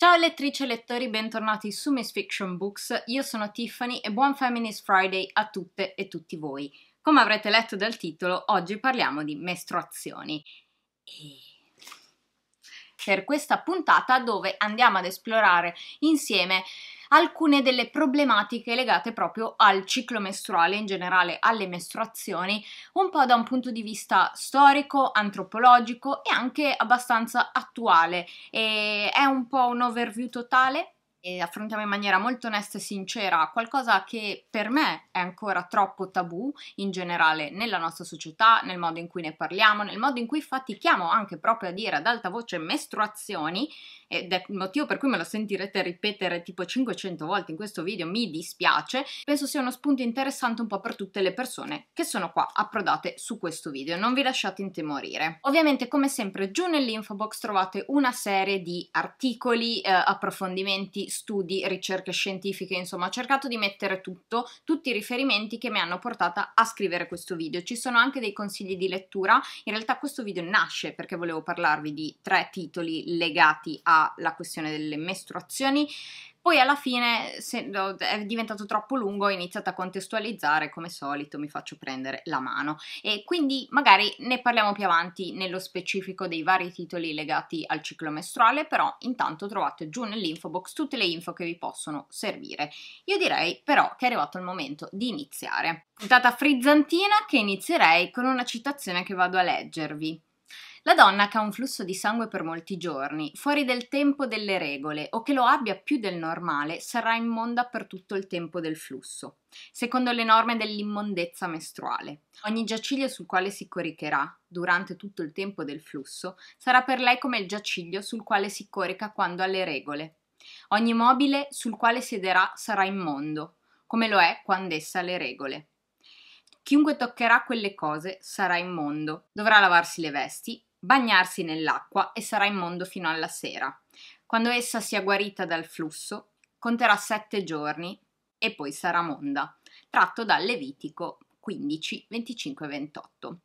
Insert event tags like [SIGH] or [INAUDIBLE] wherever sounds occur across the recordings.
Ciao lettrici e lettori, bentornati su Miss Fiction Books, io sono Tiffany e buon Feminist Friday a tutte e tutti voi. Come avrete letto dal titolo, oggi parliamo di mestruazioni. E... Per questa puntata dove andiamo ad esplorare insieme alcune delle problematiche legate proprio al ciclo mestruale, in generale alle mestruazioni, un po' da un punto di vista storico, antropologico e anche abbastanza attuale. E è un po' un overview totale e affrontiamo in maniera molto onesta e sincera qualcosa che per me è ancora troppo tabù in generale nella nostra società, nel modo in cui ne parliamo, nel modo in cui fatichiamo anche proprio a dire ad alta voce mestruazioni ed è il motivo per cui me lo sentirete ripetere tipo 500 volte in questo video, mi dispiace, penso sia uno spunto interessante un po' per tutte le persone che sono qua approdate su questo video, non vi lasciate intemorire. Ovviamente come sempre giù nell'info box trovate una serie di articoli, eh, approfondimenti studi, ricerche scientifiche, insomma ho cercato di mettere tutto, tutti i riferimenti che mi hanno portata a scrivere questo video. Ci sono anche dei consigli di lettura, in realtà questo video nasce perché volevo parlarvi di tre titoli legati alla questione delle mestruazioni poi alla fine se, è diventato troppo lungo, ho iniziato a contestualizzare, come solito mi faccio prendere la mano. E quindi magari ne parliamo più avanti nello specifico dei vari titoli legati al ciclo mestruale, però intanto trovate giù nell'info box tutte le info che vi possono servire. Io direi però che è arrivato il momento di iniziare. Puntata frizzantina che inizierei con una citazione che vado a leggervi. La donna che ha un flusso di sangue per molti giorni, fuori del tempo delle regole o che lo abbia più del normale, sarà immonda per tutto il tempo del flusso, secondo le norme dell'immondezza mestruale. Ogni giaciglio sul quale si coricherà durante tutto il tempo del flusso sarà per lei come il giaciglio sul quale si corica quando ha le regole. Ogni mobile sul quale siederà sarà immondo, come lo è quando essa ha le regole. Chiunque toccherà quelle cose sarà immondo, dovrà lavarsi le vesti, bagnarsi nell'acqua e sarà immondo fino alla sera. Quando essa sia guarita dal flusso, conterà sette giorni e poi sarà monda, tratto dal Levitico 15, 25 e 28.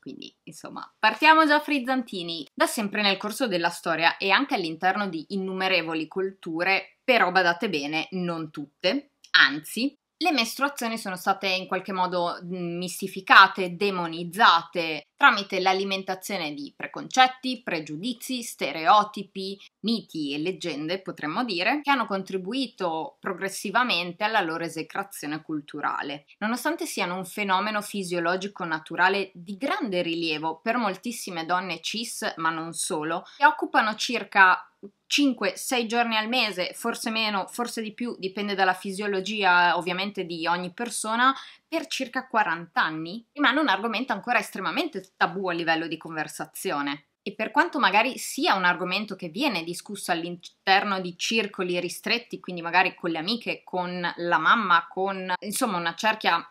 Quindi, insomma, partiamo già frizzantini. Da sempre nel corso della storia e anche all'interno di innumerevoli culture, però badate bene, non tutte, anzi, le mestruazioni sono state in qualche modo mistificate, demonizzate tramite l'alimentazione di preconcetti, pregiudizi, stereotipi, miti e leggende, potremmo dire, che hanno contribuito progressivamente alla loro esecrazione culturale. Nonostante siano un fenomeno fisiologico naturale di grande rilievo per moltissime donne cis, ma non solo, che occupano circa 5-6 giorni al mese, forse meno, forse di più, dipende dalla fisiologia ovviamente di ogni persona, per circa 40 anni, rimane un argomento ancora estremamente tabù a livello di conversazione. E per quanto magari sia un argomento che viene discusso all'interno di circoli ristretti, quindi magari con le amiche, con la mamma, con insomma una cerchia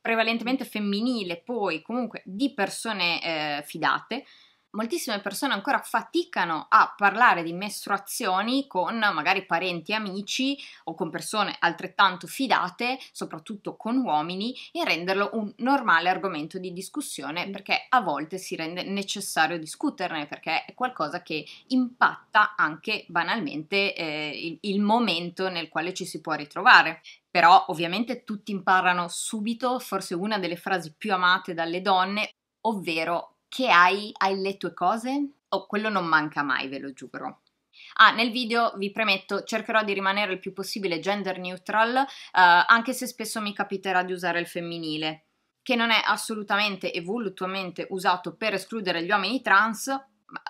prevalentemente femminile, poi comunque di persone eh, fidate, moltissime persone ancora faticano a parlare di mestruazioni con magari parenti, amici o con persone altrettanto fidate, soprattutto con uomini, e renderlo un normale argomento di discussione perché a volte si rende necessario discuterne perché è qualcosa che impatta anche banalmente eh, il, il momento nel quale ci si può ritrovare però ovviamente tutti imparano subito forse una delle frasi più amate dalle donne, ovvero che hai, hai le tue cose? Oh, quello non manca mai, ve lo giuro. Ah, nel video vi premetto, cercherò di rimanere il più possibile gender neutral, eh, anche se spesso mi capiterà di usare il femminile, che non è assolutamente e volutamente usato per escludere gli uomini trans,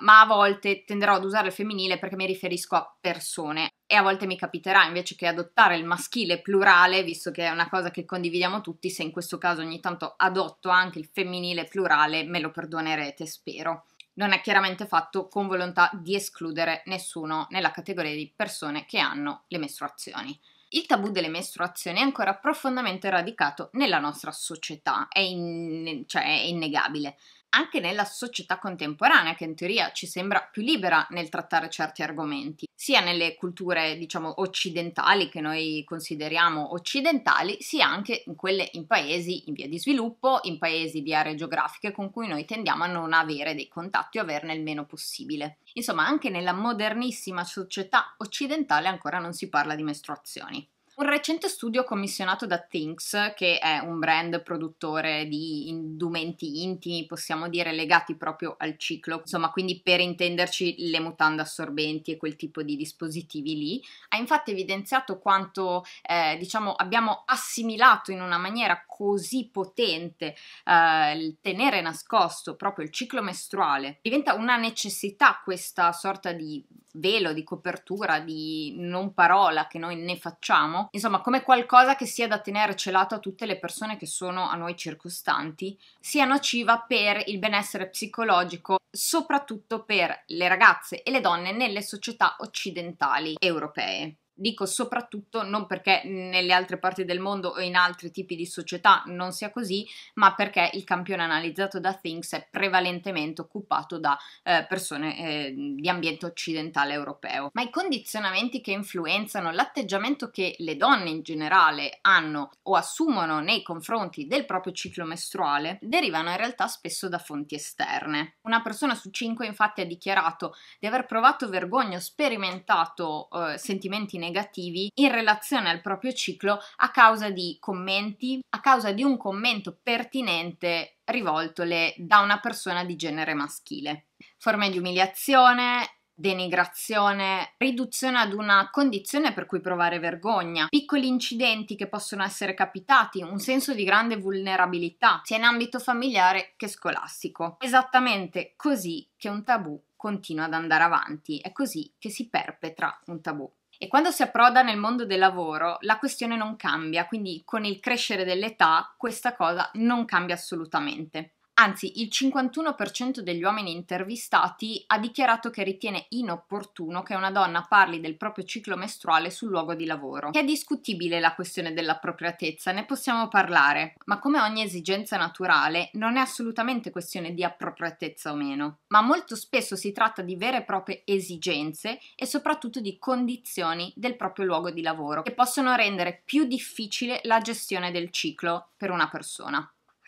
ma a volte tenderò ad usare il femminile perché mi riferisco a persone e a volte mi capiterà invece che adottare il maschile plurale, visto che è una cosa che condividiamo tutti, se in questo caso ogni tanto adotto anche il femminile plurale me lo perdonerete, spero. Non è chiaramente fatto con volontà di escludere nessuno nella categoria di persone che hanno le mestruazioni. Il tabù delle mestruazioni è ancora profondamente radicato nella nostra società, è, in, cioè è innegabile anche nella società contemporanea, che in teoria ci sembra più libera nel trattare certi argomenti, sia nelle culture, diciamo, occidentali che noi consideriamo occidentali, sia anche in quelle in paesi in via di sviluppo, in paesi di aree geografiche con cui noi tendiamo a non avere dei contatti o averne il meno possibile. Insomma, anche nella modernissima società occidentale ancora non si parla di mestruazioni. Un recente studio commissionato da Things, che è un brand produttore di indumenti intimi, possiamo dire legati proprio al ciclo, insomma, quindi per intenderci le mutande assorbenti e quel tipo di dispositivi lì, ha infatti evidenziato quanto eh, diciamo abbiamo assimilato in una maniera così potente eh, il tenere nascosto proprio il ciclo mestruale. Diventa una necessità questa sorta di velo, di copertura, di non parola che noi ne facciamo, insomma come qualcosa che sia da tenere celato a tutte le persone che sono a noi circostanti, sia nociva per il benessere psicologico, soprattutto per le ragazze e le donne nelle società occidentali europee. Dico soprattutto non perché nelle altre parti del mondo o in altri tipi di società non sia così, ma perché il campione analizzato da Things è prevalentemente occupato da eh, persone eh, di ambiente occidentale europeo. Ma i condizionamenti che influenzano l'atteggiamento che le donne in generale hanno o assumono nei confronti del proprio ciclo mestruale derivano in realtà spesso da fonti esterne. Una persona su cinque infatti ha dichiarato di aver provato vergogna sperimentato eh, sentimenti negativi negativi in relazione al proprio ciclo a causa di commenti, a causa di un commento pertinente rivoltole da una persona di genere maschile. Forme di umiliazione, denigrazione, riduzione ad una condizione per cui provare vergogna, piccoli incidenti che possono essere capitati, un senso di grande vulnerabilità, sia in ambito familiare che scolastico. Esattamente così che un tabù continua ad andare avanti, è così che si perpetra un tabù. E quando si approda nel mondo del lavoro la questione non cambia, quindi con il crescere dell'età questa cosa non cambia assolutamente. Anzi, il 51% degli uomini intervistati ha dichiarato che ritiene inopportuno che una donna parli del proprio ciclo mestruale sul luogo di lavoro. Che è discutibile la questione dell'appropriatezza, ne possiamo parlare, ma come ogni esigenza naturale non è assolutamente questione di appropriatezza o meno, ma molto spesso si tratta di vere e proprie esigenze e soprattutto di condizioni del proprio luogo di lavoro che possono rendere più difficile la gestione del ciclo per una persona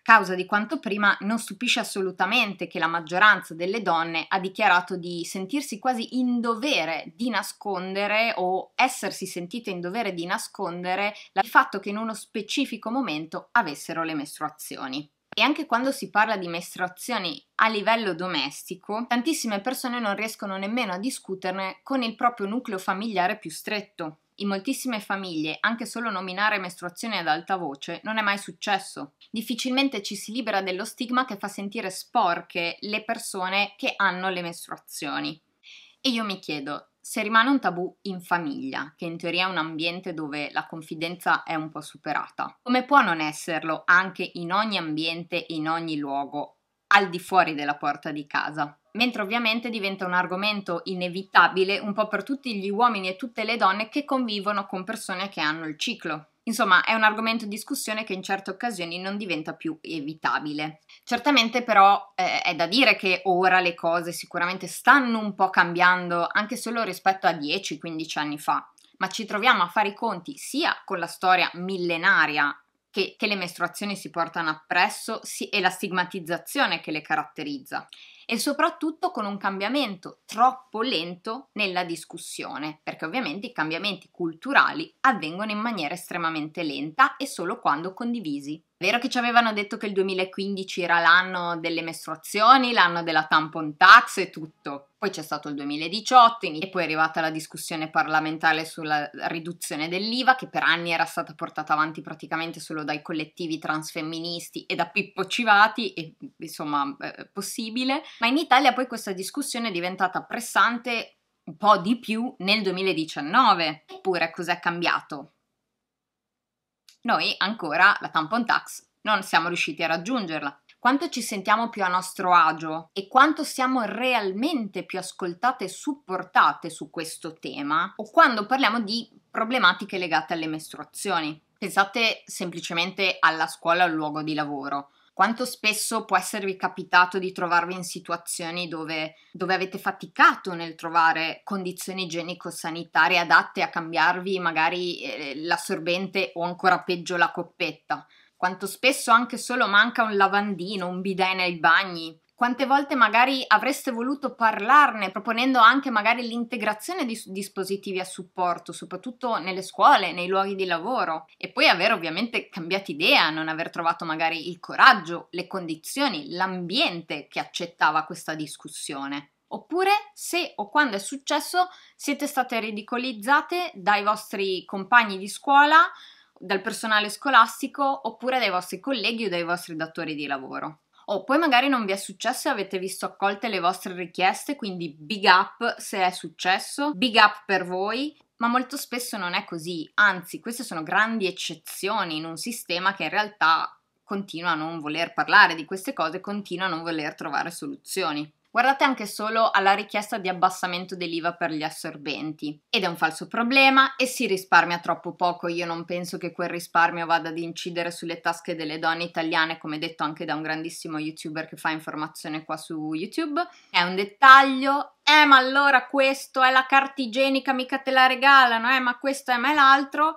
causa di quanto prima, non stupisce assolutamente che la maggioranza delle donne ha dichiarato di sentirsi quasi in dovere di nascondere o essersi sentite in dovere di nascondere il fatto che in uno specifico momento avessero le mestruazioni. E anche quando si parla di mestruazioni a livello domestico, tantissime persone non riescono nemmeno a discuterne con il proprio nucleo familiare più stretto, in moltissime famiglie anche solo nominare mestruazione ad alta voce non è mai successo. Difficilmente ci si libera dello stigma che fa sentire sporche le persone che hanno le mestruazioni. E io mi chiedo, se rimane un tabù in famiglia, che in teoria è un ambiente dove la confidenza è un po' superata, come può non esserlo anche in ogni ambiente e in ogni luogo al di fuori della porta di casa? mentre ovviamente diventa un argomento inevitabile un po' per tutti gli uomini e tutte le donne che convivono con persone che hanno il ciclo. Insomma, è un argomento di discussione che in certe occasioni non diventa più evitabile. Certamente però eh, è da dire che ora le cose sicuramente stanno un po' cambiando, anche solo rispetto a 10-15 anni fa, ma ci troviamo a fare i conti sia con la storia millenaria che, che le mestruazioni si portano appresso si, e la stigmatizzazione che le caratterizza e soprattutto con un cambiamento troppo lento nella discussione, perché ovviamente i cambiamenti culturali avvengono in maniera estremamente lenta e solo quando condivisi. Vero che ci avevano detto che il 2015 era l'anno delle mestruazioni, l'anno della tampon tax e tutto. Poi c'è stato il 2018 e poi è arrivata la discussione parlamentare sulla riduzione dell'IVA che per anni era stata portata avanti praticamente solo dai collettivi transfemministi e da Pippo Civati, e, insomma eh, possibile. Ma in Italia poi questa discussione è diventata pressante un po' di più nel 2019. Eppure cos'è cambiato? Noi ancora la tampon tax non siamo riusciti a raggiungerla. Quanto ci sentiamo più a nostro agio e quanto siamo realmente più ascoltate e supportate su questo tema o quando parliamo di problematiche legate alle mestruazioni. Pensate semplicemente alla scuola o al luogo di lavoro quanto spesso può esservi capitato di trovarvi in situazioni dove, dove avete faticato nel trovare condizioni igienico-sanitarie adatte a cambiarvi magari eh, l'assorbente o ancora peggio la coppetta? Quanto spesso anche solo manca un lavandino, un bidet nei bagni? quante volte magari avreste voluto parlarne, proponendo anche magari l'integrazione di dispositivi a supporto, soprattutto nelle scuole, nei luoghi di lavoro, e poi aver ovviamente cambiato idea, non aver trovato magari il coraggio, le condizioni, l'ambiente che accettava questa discussione. Oppure se o quando è successo siete state ridicolizzate dai vostri compagni di scuola, dal personale scolastico oppure dai vostri colleghi o dai vostri datori di lavoro o poi magari non vi è successo e avete visto accolte le vostre richieste, quindi big up se è successo, big up per voi, ma molto spesso non è così, anzi queste sono grandi eccezioni in un sistema che in realtà continua a non voler parlare di queste cose, continua a non voler trovare soluzioni. Guardate anche solo alla richiesta di abbassamento dell'IVA per gli assorbenti. Ed è un falso problema e si risparmia troppo poco. Io non penso che quel risparmio vada ad incidere sulle tasche delle donne italiane, come detto anche da un grandissimo youtuber che fa informazione qua su YouTube. È un dettaglio, eh ma allora questo è la carta igienica, mica te la regalano, eh ma questo è ma è l'altro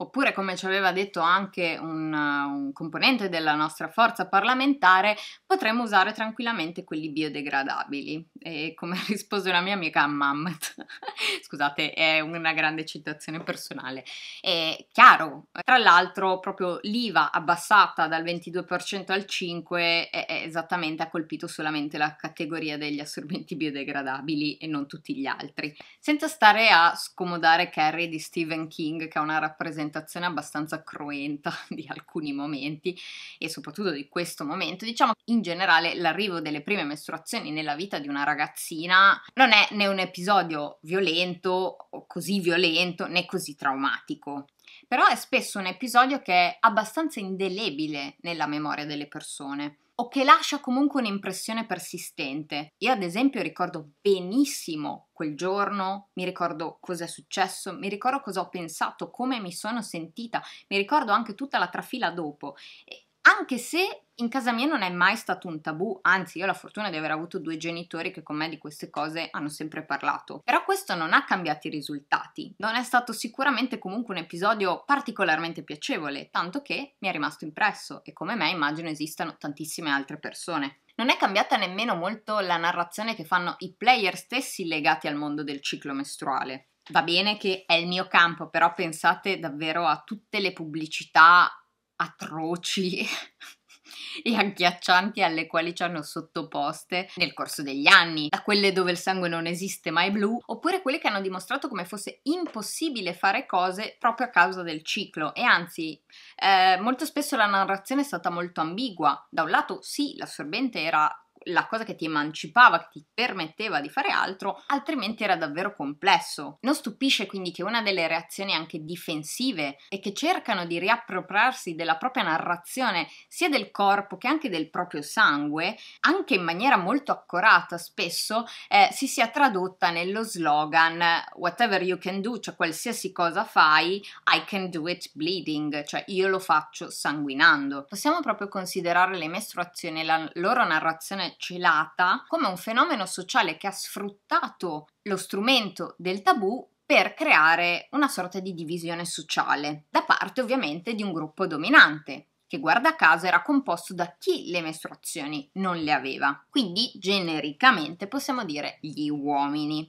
oppure come ci aveva detto anche un, un, componente della nostra forza parlamentare, potremmo usare tranquillamente quelli biodegradabili. E come ha risposto una mia amica a Mammet, [LAUGHS] scusate, è una grande citazione personale. È chiaro, tra l'altro proprio l'IVA abbassata dal 22% al 5% è, è esattamente ha colpito solamente la categoria degli assorbenti biodegradabili e non tutti gli altri. Senza stare a scomodare Carrie di Stephen King, che ha una rappresentazione rappresentazione abbastanza cruenta [LAUGHS] di alcuni momenti e soprattutto di questo momento. Diciamo che in generale l'arrivo delle prime mestruazioni nella vita di una ragazzina non è né un episodio violento o così violento né così traumatico. Però è spesso un episodio che è abbastanza indelebile nella memoria delle persone o che lascia comunque un'impressione persistente. Io ad esempio ricordo benissimo quel giorno, mi ricordo cosa è successo, mi ricordo cosa ho pensato, come mi sono sentita, mi ricordo anche tutta la trafila dopo. E anche se in casa mia non è mai stato un tabù, anzi io ho la fortuna di aver avuto due genitori che con me di queste cose hanno sempre parlato. Però questo non ha cambiato i risultati, non è stato sicuramente comunque un episodio particolarmente piacevole, tanto che mi è rimasto impresso e come me immagino esistano tantissime altre persone. Non è cambiata nemmeno molto la narrazione che fanno i player stessi legati al mondo del ciclo mestruale. Va bene che è il mio campo, però pensate davvero a tutte le pubblicità atroci [LAUGHS] e agghiaccianti alle quali ci hanno sottoposte nel corso degli anni, da quelle dove il sangue non esiste mai blu, oppure quelle che hanno dimostrato come fosse impossibile fare cose proprio a causa del ciclo. E anzi, eh, molto spesso la narrazione è stata molto ambigua. Da un lato, sì, l'assorbente era la cosa che ti emancipava, che ti permetteva di fare altro, altrimenti era davvero complesso. Non stupisce quindi che una delle reazioni anche difensive e che cercano di riappropriarsi della propria narrazione, sia del corpo che anche del proprio sangue, anche in maniera molto accurata spesso, eh, si sia tradotta nello slogan whatever you can do, cioè qualsiasi cosa fai, I can do it bleeding, cioè io lo faccio sanguinando. Possiamo proprio considerare le mestruazioni e la loro narrazione celata come un fenomeno sociale che ha sfruttato lo strumento del tabù per creare una sorta di divisione sociale, da parte ovviamente di un gruppo dominante, che guarda caso era composto da chi le mestruazioni non le aveva. Quindi genericamente possiamo dire gli uomini.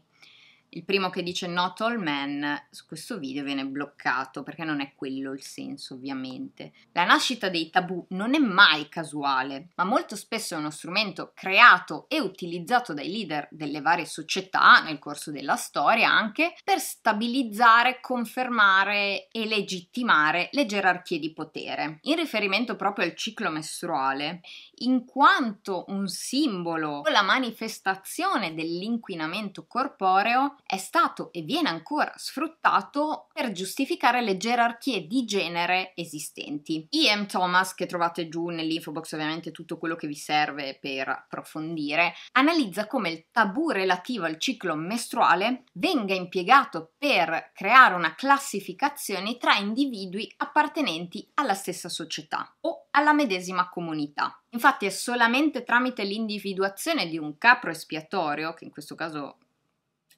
Il primo che dice not all men su questo video viene bloccato perché non è quello il senso ovviamente. La nascita dei tabù non è mai casuale, ma molto spesso è uno strumento creato e utilizzato dai leader delle varie società nel corso della storia anche per stabilizzare, confermare e legittimare le gerarchie di potere. In riferimento proprio al ciclo mestruale, in quanto un simbolo, o la manifestazione dell'inquinamento corporeo, è stato e viene ancora sfruttato per giustificare le gerarchie di genere esistenti. E.M. Thomas, che trovate giù nell'info box ovviamente tutto quello che vi serve per approfondire, analizza come il tabù relativo al ciclo mestruale venga impiegato per creare una classificazione tra individui appartenenti alla stessa società o alla medesima comunità. Infatti è solamente tramite l'individuazione di un capro espiatorio, che in questo caso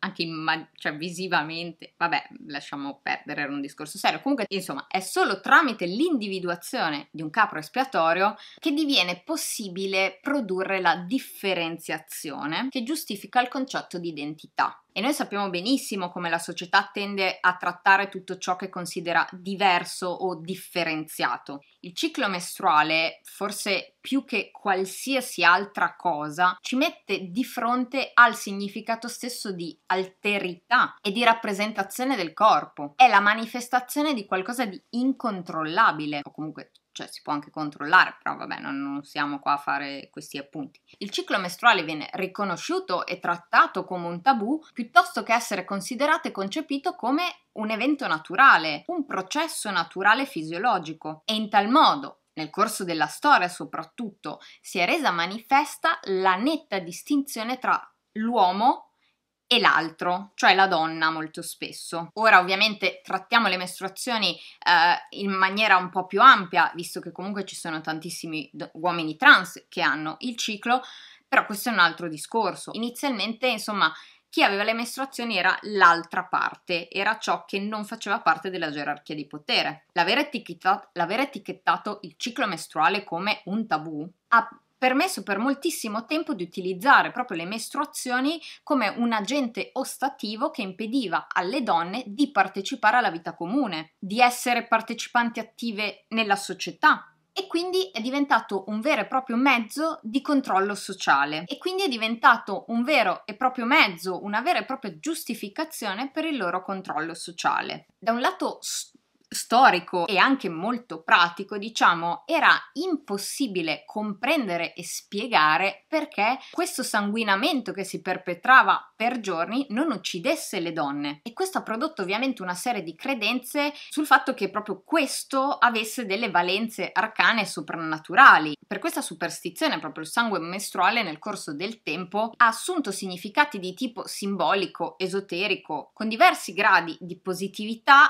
anche immag- cioè visivamente, vabbè, lasciamo perdere, era un discorso serio. Comunque, insomma, è solo tramite l'individuazione di un capro espiatorio che diviene possibile produrre la differenziazione che giustifica il concetto di identità. E noi sappiamo benissimo come la società tende a trattare tutto ciò che considera diverso o differenziato. Il ciclo mestruale, forse più che qualsiasi altra cosa, ci mette di fronte al significato stesso di alterità e di rappresentazione del corpo. È la manifestazione di qualcosa di incontrollabile, o comunque cioè si può anche controllare, però vabbè, non, non siamo qua a fare questi appunti. Il ciclo mestruale viene riconosciuto e trattato come un tabù piuttosto che essere considerato e concepito come un evento naturale, un processo naturale fisiologico e in tal modo nel corso della storia soprattutto si è resa manifesta la netta distinzione tra l'uomo e l'altro, cioè la donna molto spesso. Ora ovviamente trattiamo le mestruazioni eh, in maniera un po' più ampia, visto che comunque ci sono tantissimi do- uomini trans che hanno il ciclo, però questo è un altro discorso. Inizialmente, insomma, chi aveva le mestruazioni era l'altra parte, era ciò che non faceva parte della gerarchia di potere. L'aver etichettato, l'aver etichettato il ciclo mestruale come un tabù ha permesso per moltissimo tempo di utilizzare proprio le mestruazioni come un agente ostativo che impediva alle donne di partecipare alla vita comune, di essere partecipanti attive nella società, e quindi è diventato un vero e proprio mezzo di controllo sociale e quindi è diventato un vero e proprio mezzo, una vera e propria giustificazione per il loro controllo sociale. Da un lato storico e anche molto pratico, diciamo, era impossibile comprendere e spiegare perché questo sanguinamento che si perpetrava per giorni non uccidesse le donne. E questo ha prodotto ovviamente una serie di credenze sul fatto che proprio questo avesse delle valenze arcane e soprannaturali. Per questa superstizione, proprio il sangue mestruale nel corso del tempo ha assunto significati di tipo simbolico, esoterico, con diversi gradi di positività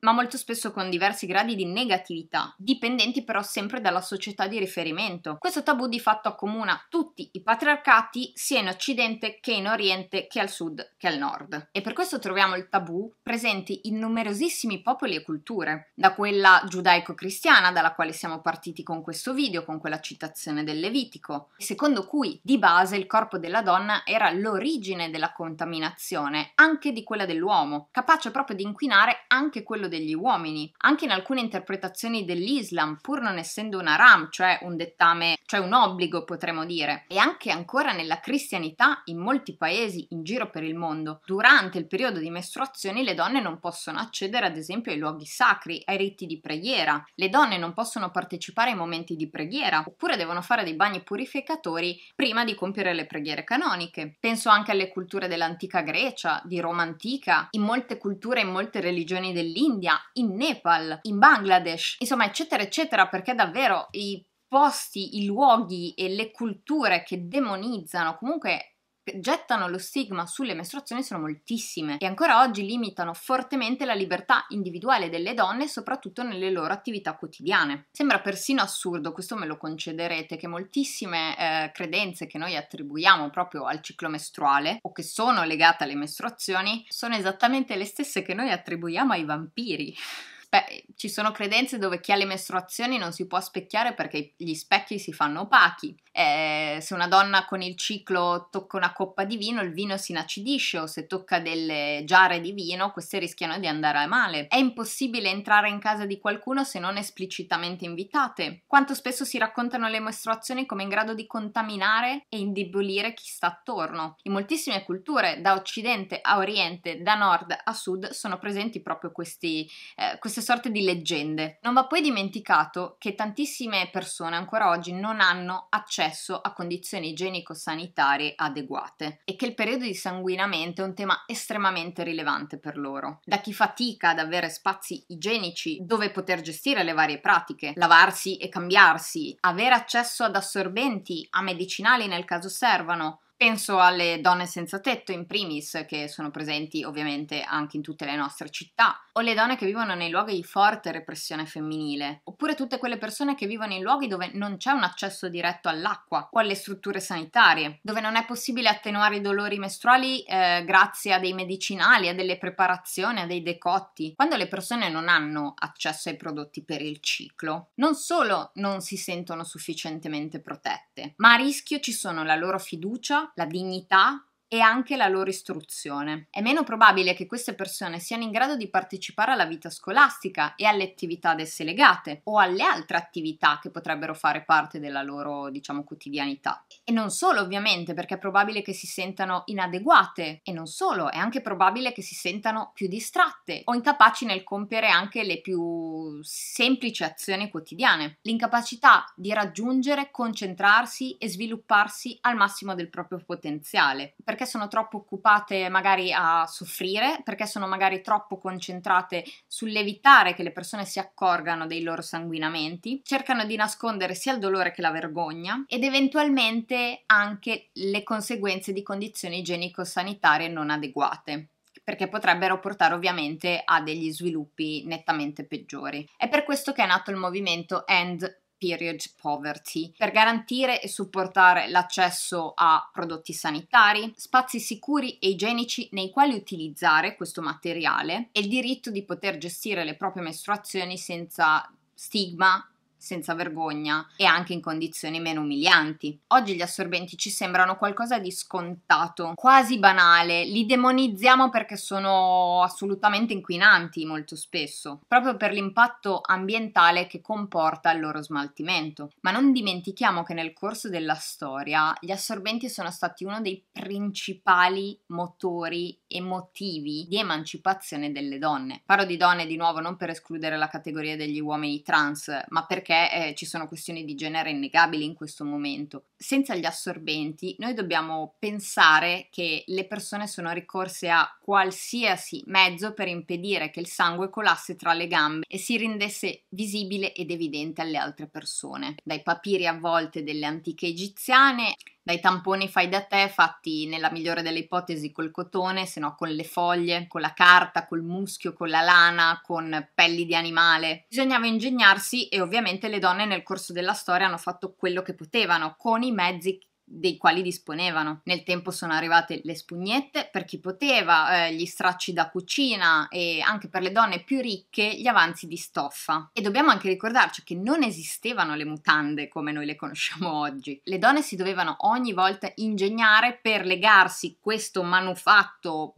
ma molto spesso con diversi gradi di negatività, dipendenti però sempre dalla società di riferimento. Questo tabù di fatto accomuna tutti i patriarcati sia in Occidente che in Oriente, che al Sud che al Nord. E per questo troviamo il tabù presente in numerosissimi popoli e culture, da quella giudaico-cristiana dalla quale siamo partiti con questo video, con quella citazione del Levitico, secondo cui di base il corpo della donna era l'origine della contaminazione, anche di quella dell'uomo, capace proprio di inquinare anche quello quello degli uomini. Anche in alcune interpretazioni dell'Islam, pur non essendo una ram, cioè un dettame, cioè un obbligo potremmo dire, e anche ancora nella cristianità in molti paesi in giro per il mondo, durante il periodo di mestruazioni le donne non possono accedere ad esempio ai luoghi sacri, ai riti di preghiera, le donne non possono partecipare ai momenti di preghiera, oppure devono fare dei bagni purificatori prima di compiere le preghiere canoniche. Penso anche alle culture dell'antica Grecia, di Roma antica, in molte culture e in molte religioni dell'India, India, in Nepal, in Bangladesh, insomma, eccetera, eccetera, perché davvero i posti, i luoghi e le culture che demonizzano comunque gettano lo stigma sulle mestruazioni sono moltissime e ancora oggi limitano fortemente la libertà individuale delle donne, soprattutto nelle loro attività quotidiane. Sembra persino assurdo, questo me lo concederete, che moltissime eh, credenze che noi attribuiamo proprio al ciclo mestruale o che sono legate alle mestruazioni sono esattamente le stesse che noi attribuiamo ai vampiri. [LAUGHS] Beh, ci sono credenze dove chi ha le mestruazioni non si può specchiare perché gli specchi si fanno opachi eh, se una donna con il ciclo tocca una coppa di vino, il vino si inacidisce o se tocca delle giare di vino, queste rischiano di andare male. È impossibile entrare in casa di qualcuno se non esplicitamente invitate. Quanto spesso si raccontano le mestruazioni come in grado di contaminare e indebolire chi sta attorno. In moltissime culture, da occidente a oriente, da nord a sud, sono presenti proprio questi, eh, queste sorte di leggende. Non va poi dimenticato che tantissime persone ancora oggi non hanno accesso accesso a condizioni igienico-sanitarie adeguate e che il periodo di sanguinamento è un tema estremamente rilevante per loro. Da chi fatica ad avere spazi igienici dove poter gestire le varie pratiche, lavarsi e cambiarsi, avere accesso ad assorbenti, a medicinali nel caso servano, Penso alle donne senza tetto in primis, che sono presenti ovviamente anche in tutte le nostre città, o le donne che vivono nei luoghi di forte repressione femminile, oppure tutte quelle persone che vivono in luoghi dove non c'è un accesso diretto all'acqua o alle strutture sanitarie, dove non è possibile attenuare i dolori mestruali eh, grazie a dei medicinali, a delle preparazioni, a dei decotti, quando le persone non hanno accesso ai prodotti per il ciclo. Non solo non si sentono sufficientemente protette, ma a rischio ci sono la loro fiducia, la dignità e anche la loro istruzione. È meno probabile che queste persone siano in grado di partecipare alla vita scolastica e alle attività ad esse legate o alle altre attività che potrebbero fare parte della loro, diciamo, quotidianità. E non solo, ovviamente, perché è probabile che si sentano inadeguate e non solo, è anche probabile che si sentano più distratte o incapaci nel compiere anche le più semplici azioni quotidiane. L'incapacità di raggiungere, concentrarsi e svilupparsi al massimo del proprio potenziale. Per perché sono troppo occupate magari a soffrire, perché sono magari troppo concentrate sull'evitare che le persone si accorgano dei loro sanguinamenti, cercano di nascondere sia il dolore che la vergogna ed eventualmente anche le conseguenze di condizioni igienico-sanitarie non adeguate perché potrebbero portare ovviamente a degli sviluppi nettamente peggiori. È per questo che è nato il movimento End period poverty per garantire e supportare l'accesso a prodotti sanitari, spazi sicuri e igienici nei quali utilizzare questo materiale e il diritto di poter gestire le proprie mestruazioni senza stigma senza vergogna e anche in condizioni meno umilianti. Oggi gli assorbenti ci sembrano qualcosa di scontato, quasi banale, li demonizziamo perché sono assolutamente inquinanti molto spesso, proprio per l'impatto ambientale che comporta il loro smaltimento. Ma non dimentichiamo che nel corso della storia gli assorbenti sono stati uno dei principali motori emotivi di emancipazione delle donne. Parlo di donne di nuovo non per escludere la categoria degli uomini trans, ma perché eh, ci sono questioni di genere innegabili in questo momento. Senza gli assorbenti noi dobbiamo pensare che le persone sono ricorse a qualsiasi mezzo per impedire che il sangue colasse tra le gambe e si rendesse visibile ed evidente alle altre persone, dai papiri a volte delle antiche egiziane dai tamponi fai da te fatti nella migliore delle ipotesi col cotone, se no con le foglie, con la carta, col muschio, con la lana, con pelli di animale. Bisognava ingegnarsi e ovviamente le donne nel corso della storia hanno fatto quello che potevano con i mezzi dei quali disponevano. Nel tempo sono arrivate le spugnette per chi poteva, eh, gli stracci da cucina e anche per le donne più ricche gli avanzi di stoffa. E dobbiamo anche ricordarci che non esistevano le mutande come noi le conosciamo oggi. Le donne si dovevano ogni volta ingegnare per legarsi questo manufatto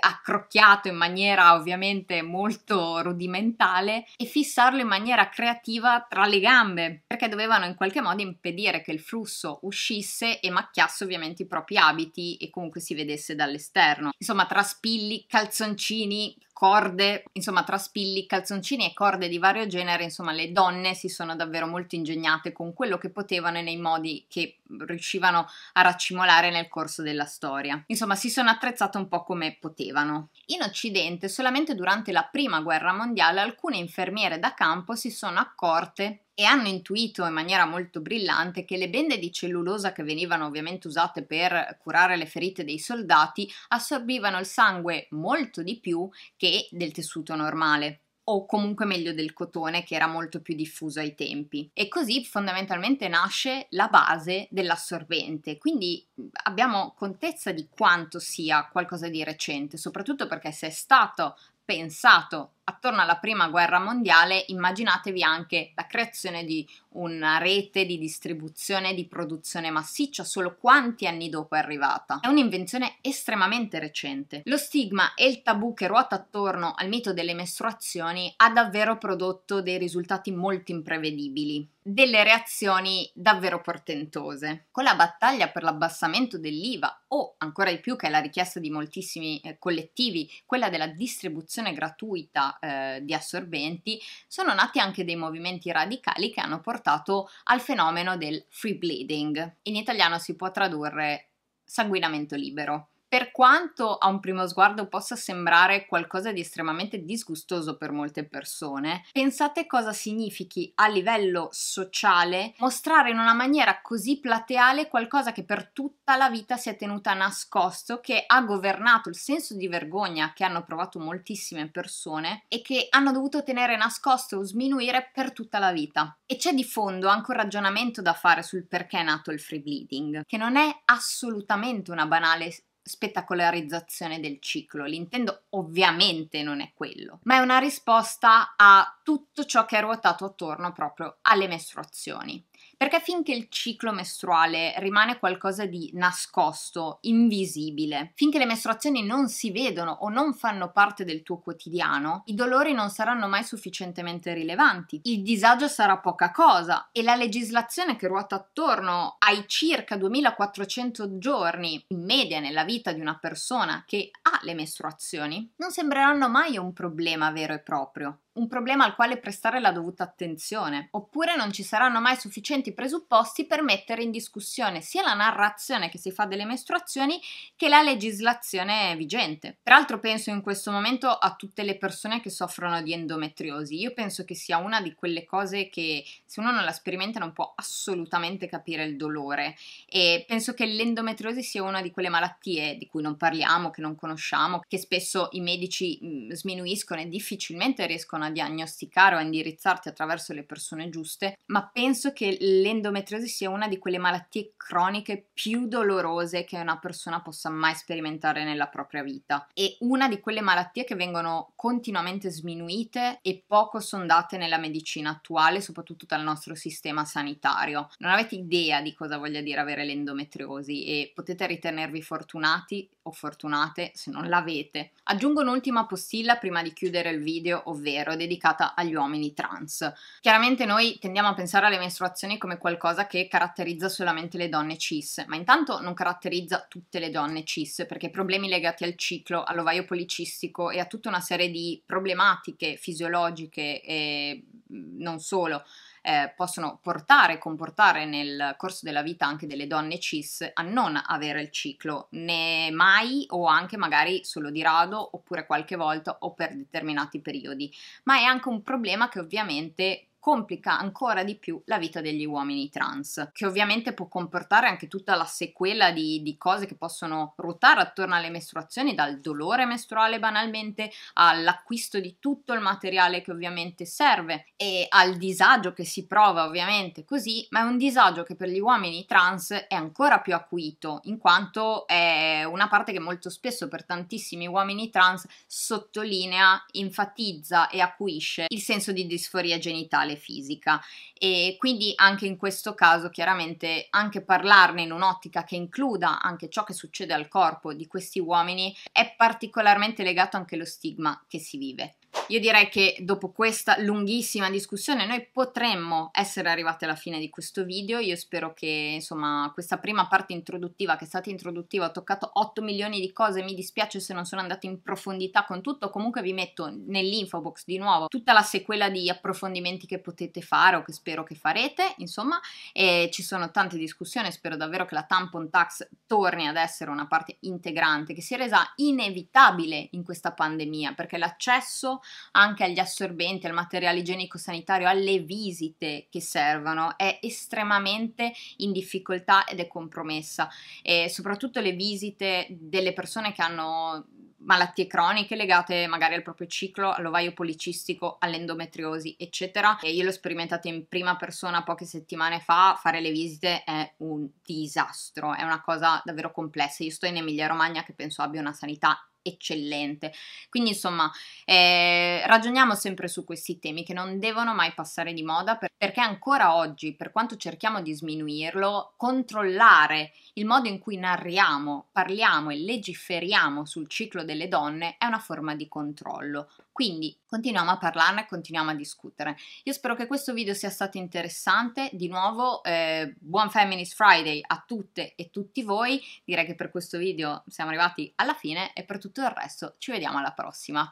accrocchiato in maniera ovviamente molto rudimentale e fissarlo in maniera creativa tra le gambe, perché dovevano in qualche modo impedire che il flusso uscisse e macchiasse ovviamente i propri abiti e comunque si vedesse dall'esterno. Insomma, tra spilli, calzoncini, corde, insomma tra spilli, calzoncini e corde di vario genere, insomma le donne si sono davvero molto ingegnate con quello che potevano e nei modi che riuscivano a raccimolare nel corso della storia. Insomma si sono attrezzate un po' come potevano esistevano. In Occidente solamente durante la Prima Guerra Mondiale alcune infermiere da campo si sono accorte e hanno intuito in maniera molto brillante che le bende di cellulosa che venivano ovviamente usate per curare le ferite dei soldati assorbivano il sangue molto di più che del tessuto normale o comunque meglio del cotone che era molto più diffuso ai tempi. E così fondamentalmente nasce la base dell'assorbente, quindi abbiamo contezza di quanto sia qualcosa di recente, soprattutto perché se è stato pensato attorno alla prima guerra mondiale immaginatevi anche la creazione di una rete di distribuzione di produzione massiccia solo quanti anni dopo è arrivata. È un'invenzione estremamente recente. Lo stigma e il tabù che ruota attorno al mito delle mestruazioni ha davvero prodotto dei risultati molto imprevedibili, delle reazioni davvero portentose. Con la battaglia per l'abbassamento dell'IVA o ancora di più che è la richiesta di moltissimi eh, collettivi, quella della distribuzione gratuita eh, di assorbenti, sono nati anche dei movimenti radicali che hanno portato al fenomeno del free bleeding. In italiano si può tradurre sanguinamento libero. Per quanto a un primo sguardo possa sembrare qualcosa di estremamente disgustoso per molte persone, pensate cosa significhi a livello sociale mostrare in una maniera così plateale qualcosa che per tutta la vita si è tenuta nascosto, che ha governato il senso di vergogna che hanno provato moltissime persone e che hanno dovuto tenere nascosto o sminuire per tutta la vita. E c'è di fondo anche un ragionamento da fare sul perché è nato il free bleeding, che non è assolutamente una banale spettacolarizzazione del ciclo. L'intendo ovviamente non è quello, ma è una risposta a tutto ciò che è ruotato attorno proprio alle mestruazioni perché finché il ciclo mestruale rimane qualcosa di nascosto, invisibile, finché le mestruazioni non si vedono o non fanno parte del tuo quotidiano, i dolori non saranno mai sufficientemente rilevanti, il disagio sarà poca cosa e la legislazione che ruota attorno ai circa 2400 giorni in media nella vita di una persona che ha le mestruazioni non sembreranno mai un problema vero e proprio un problema al quale prestare la dovuta attenzione, oppure non ci saranno mai sufficienti presupposti per mettere in discussione sia la narrazione che si fa delle mestruazioni che la legislazione vigente. Peraltro penso in questo momento a tutte le persone che soffrono di endometriosi, io penso che sia una di quelle cose che se uno non la sperimenta non può assolutamente capire il dolore e penso che l'endometriosi sia una di quelle malattie di cui non parliamo, che non conosciamo, che spesso i medici mm, sminuiscono e difficilmente riescono a a diagnosticare o a indirizzarti attraverso le persone giuste, ma penso che l'endometriosi sia una di quelle malattie croniche più dolorose che una persona possa mai sperimentare nella propria vita. È una di quelle malattie che vengono continuamente sminuite e poco sondate nella medicina attuale, soprattutto dal nostro sistema sanitario. Non avete idea di cosa voglia dire avere l'endometriosi e potete ritenervi fortunati o fortunate se non l'avete. Aggiungo un'ultima postilla prima di chiudere il video, ovvero dedicata agli uomini trans. Chiaramente noi tendiamo a pensare alle mestruazioni come qualcosa che caratterizza solamente le donne cis, ma intanto non caratterizza tutte le donne cis perché problemi legati al ciclo, all'ovaio policistico e a tutta una serie di problematiche fisiologiche e mm, non solo eh, possono portare e comportare nel corso della vita anche delle donne cis a non avere il ciclo, né mai o anche magari solo di rado oppure qualche volta o per determinati periodi, ma è anche un problema che ovviamente complica ancora di più la vita degli uomini trans, che ovviamente può comportare anche tutta la sequela di, di cose che possono ruotare attorno alle mestruazioni, dal dolore mestruale banalmente all'acquisto di tutto il materiale che ovviamente serve e al disagio che si prova ovviamente così, ma è un disagio che per gli uomini trans è ancora più acuito, in quanto è una parte che molto spesso per tantissimi uomini trans sottolinea, enfatizza e acuisce il senso di disforia genitale fisica e quindi anche in questo caso chiaramente anche parlarne in un'ottica che includa anche ciò che succede al corpo di questi uomini è particolarmente legato anche allo stigma che si vive. Io direi che dopo questa lunghissima discussione noi potremmo essere arrivati alla fine di questo video. Io spero che insomma questa prima parte introduttiva, che è stata introduttiva, ho toccato 8 milioni di cose. Mi dispiace se non sono andata in profondità con tutto. Comunque vi metto nell'info box di nuovo tutta la sequela di approfondimenti che potete fare o che spero che farete. Insomma, e ci sono tante discussioni. Spero davvero che la tampon tax torni ad essere una parte integrante che si è resa inevitabile in questa pandemia perché l'accesso anche agli assorbenti, al materiale igienico sanitario, alle visite che servono, è estremamente in difficoltà ed è compromessa e soprattutto le visite delle persone che hanno malattie croniche legate magari al proprio ciclo, all'ovaio policistico, all'endometriosi, eccetera. E io l'ho sperimentata in prima persona poche settimane fa, fare le visite è un disastro, è una cosa davvero complessa. Io sto in Emilia Romagna che penso abbia una sanità eccellente. Quindi insomma eh, ragioniamo sempre su questi temi che non devono mai passare di moda per, perché ancora oggi, per quanto cerchiamo di sminuirlo, controllare il modo in cui narriamo, parliamo e legiferiamo sul ciclo delle donne è una forma di controllo. Quindi continuiamo a parlarne, continuiamo a discutere. Io spero che questo video sia stato interessante. Di nuovo, eh, buon Feminist Friday a tutte e tutti voi. Direi che per questo video siamo arrivati alla fine e per tutto il resto ci vediamo alla prossima.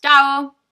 Ciao!